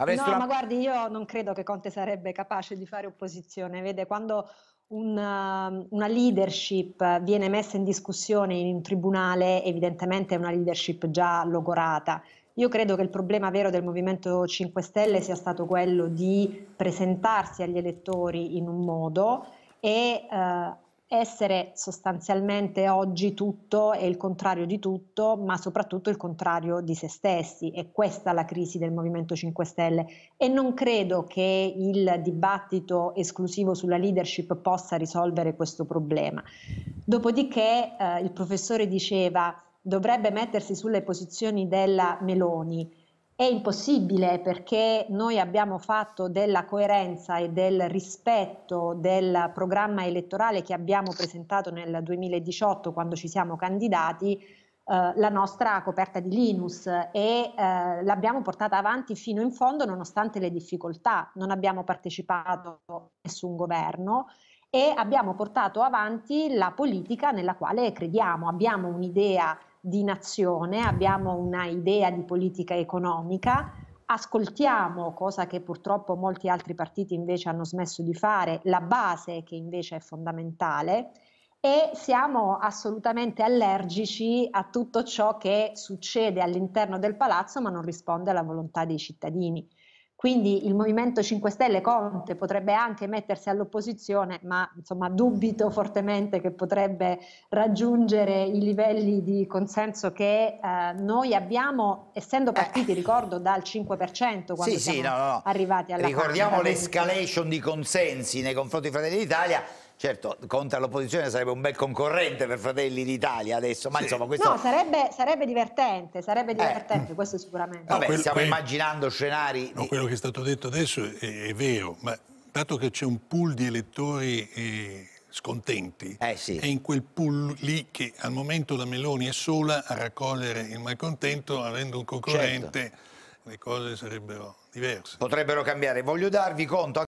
Avresti no, la... ma guardi, io non credo che Conte sarebbe capace di fare opposizione. Vede, quando una, um, una, leadership viene messa in discussione in un tribunale, evidentemente è una leadership già logorata. Io credo che il problema vero del Movimento 5 Stelle sia stato quello di presentarsi agli elettori in un modo e eh, essere sostanzialmente oggi tutto e il contrario di tutto, ma soprattutto il contrario di se stessi. E questa è la crisi del Movimento 5 Stelle. E non credo che il dibattito esclusivo sulla leadership possa risolvere questo problema. Dopodiché eh, il professore diceva dovrebbe mettersi sulle posizioni della Meloni è impossibile perché noi abbiamo fatto della coerenza e del rispetto del programma elettorale che abbiamo presentato nel 2018 quando ci siamo candidati eh, la nostra coperta di Linus e eh, l'abbiamo portata avanti fino in fondo nonostante le difficoltà. Non abbiamo partecipato a nessun governo e abbiamo portato avanti la politica nella quale crediamo. Abbiamo un'idea di nazione, abbiamo una idea di politica economica, ascoltiamo, cosa che purtroppo molti altri partiti invece hanno smesso di fare, la base che invece è fondamentale e siamo assolutamente allergici a tutto ciò che succede all'interno del palazzo ma non risponde alla volontà dei cittadini. Quindi il Movimento 5 Stelle Conte potrebbe anche mettersi all'opposizione, ma insomma dubito fortemente che potrebbe raggiungere i livelli di consenso che eh, noi abbiamo, essendo eh. partiti, ricordo, dal 5% quando sì, siamo sì, no, no. arrivati alla Ricordiamo l'escalation di consensi nei confronti di Fratelli d'Italia Certo, Conte all'opposizione sarebbe un bel concorrente per Fratelli d'Italia adesso, ma sì. insomma questo... No, sarebbe, sarebbe divertente, sarebbe eh. divertente, eh. questo sicuramente. Vabbè, quello, stiamo quello, immaginando scenari... No, di... quello che è stato detto adesso è, è vero, ma dato che c'è un pool di elettori eh, scontenti, eh sì. è in quel pool lì che al momento la Meloni è sola a raccogliere il malcontento, avendo un concorrente certo. le cose sarebbero diverse. Potrebbero cambiare. Voglio darvi conto...